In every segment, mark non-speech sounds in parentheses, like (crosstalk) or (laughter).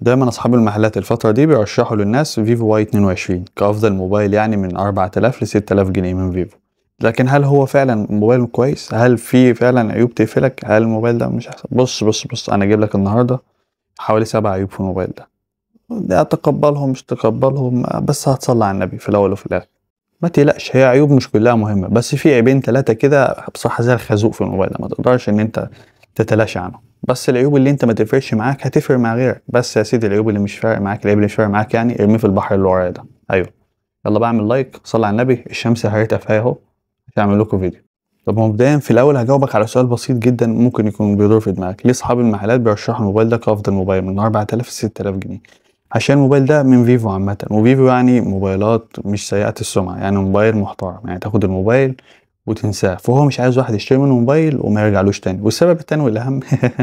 دايما اصحاب المحلات الفتره دي بيرشحوا للناس فيفو واي 22 كافضل موبايل يعني من 4000 ل 6000 جنيه من فيفو لكن هل هو فعلا موبايل كويس هل في فعلا عيوب تقفلك هل الموبايل ده مش احسن بص بص بص انا اجيب لك النهارده حوالي سبع عيوب في الموبايل ده ده اتقبلهم مش تقبلهم بس هتصلي على النبي في الاول وفي الاخر ما تقلقش هي عيوب مش كلها مهمه بس في عيبين ثلاثه كده بصراحه زي الخازوق في الموبايل ده ما تقدرش ان انت تتلاشى عنهم بس العيوب اللي انت ما تفرقش معاك هتفرق مع غيرك بس يا سيدي العيوب اللي مش فارق معاك العيب اللي مش فارق معاك يعني ارميه في البحر اللي ورايا ده ايوه يلا بعمل لايك صلي على النبي الشمس هريتها فيها اهو هعمل لكم فيديو طب مبدئيا في الاول هجاوبك على سؤال بسيط جدا ممكن يكون بيدور في دماغك ليه اصحاب المحلات بيرشحوا الموبايل ده كافضل موبايل من 4000 ل 6000 جنيه عشان الموبايل ده من فيفو عامه وفيفو يعني موبايلات مش سيئه السمعه يعني موبايل محترم يعني تاخد الموبايل وتنساه فهو مش عايز واحد يشتري منه موبايل وما يرجعلوش تاني والسبب التاني والاهم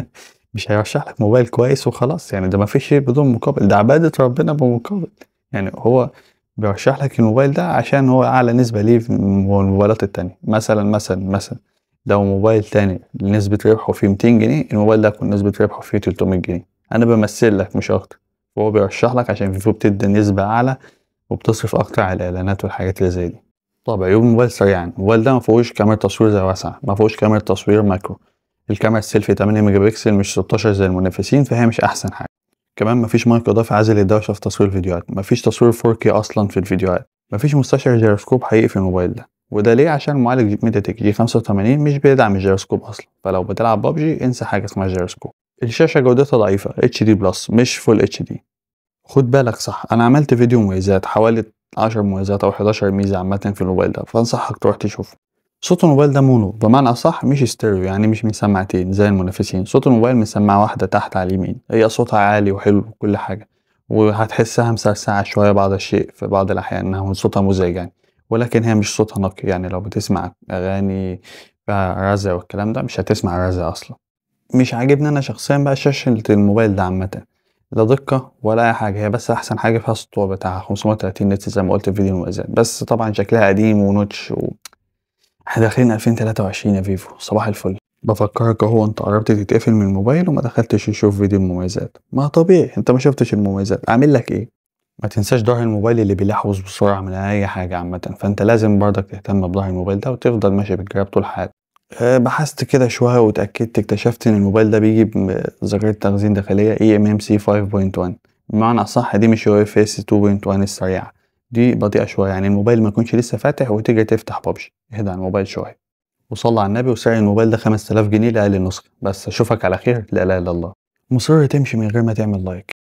(laughs) مش هيرشح لك موبايل كويس وخلاص يعني ده ما فيش شيء بدون مقابل ده عباده ربنا بمقابل يعني هو بيرشح لك الموبايل ده عشان هو اعلى نسبه ليه من الموبايلات التانية مثلا مثلا مثلا لو موبايل تاني نسبه ربحه فيه 200 جنيه الموبايل ده يكون نسبه ربحه فيه 300 جنيه انا بمثل لك مش اكتر وهو بيرشح لك عشان فيفو بتدي نسبه اعلى وبتصرف اكتر على الاعلانات والحاجات اللي زي دي طبعا يوم موبايل سريعا الموبايل ده ما فيهوش كاميرا تصوير زي واسعه ما فيهوش كاميرا تصوير ماكرو الكاميرا السيلفي 8 ميجا بكسل مش 16 زي المنافسين فهي مش احسن حاجه كمان ما فيش مايك اضافي عازل للدوشه في تصوير الفيديوهات ما فيش تصوير 4K اصلا في الفيديوهات ما فيش مستشعر جيروسكوب حقيقي في الموبايل ده وده ليه عشان معالج ميداتك جي 85 مش بيدعم الجيروسكوب اصلا فلو بتلعب ببجي انسى حاجه اسمها جيروسكوب الشاشه جودتها ضعيفه اتش دي بلس مش فول اتش دي خد بالك صح انا عملت فيديو مميزات حوالي 10 مميزات او 11 ميزه عامه في الموبايل ده فانصحك تروح تشوفه صوت الموبايل ده مونو بمعنى اصح مش ستيريو يعني مش من سماعتين زي المنافسين صوت الموبايل من سماعه واحده تحت على اليمين هي صوتها عالي وحلو وكل حاجه وهتحسها مسرسعه شويه بعض الشيء في بعض الاحيان انها صوتها مزعج يعني ولكن هي مش صوتها نقي يعني لو بتسمع اغاني فيها رزع والكلام ده مش هتسمع رزع اصلا مش عاجبني انا شخصيا بقى شاشه الموبايل ده عامه لا دقة ولا أي حاجة هي بس أحسن حاجة فيها السطوع بتاعها 530 نت زي ما قلت في فيديو المميزات بس طبعا شكلها قديم ونوتش و... احنا داخلين 2023 يا فيفو صباح الفل بفكرك اهو انت قربت تتقفل من الموبايل وما دخلتش تشوف فيديو المميزات ما طبيعي انت ما شفتش المميزات اعمل لك ايه ما تنساش ظهر الموبايل اللي بيلحوظ بسرعه من اي حاجه عامه فانت لازم برضك تهتم بظهر الموبايل ده وتفضل ماشي بالجراب طول حياتك آه، بحثت كده شويه واتاكدت اكتشفت ان الموبايل ده بيجي بذاكره تخزين داخليه اي ام ام سي 5.1 بمعنى اصح دي مش يو اف اس 2.1 السريعه دي بطيئه شويه يعني الموبايل ما يكونش لسه فاتح وتيجي تفتح بابجي اهدى على الموبايل شويه وصلى على النبي وسعر الموبايل ده 5000 جنيه لاقل نسخه بس اشوفك على خير لا اله الا الله مصر تمشي من غير ما تعمل لايك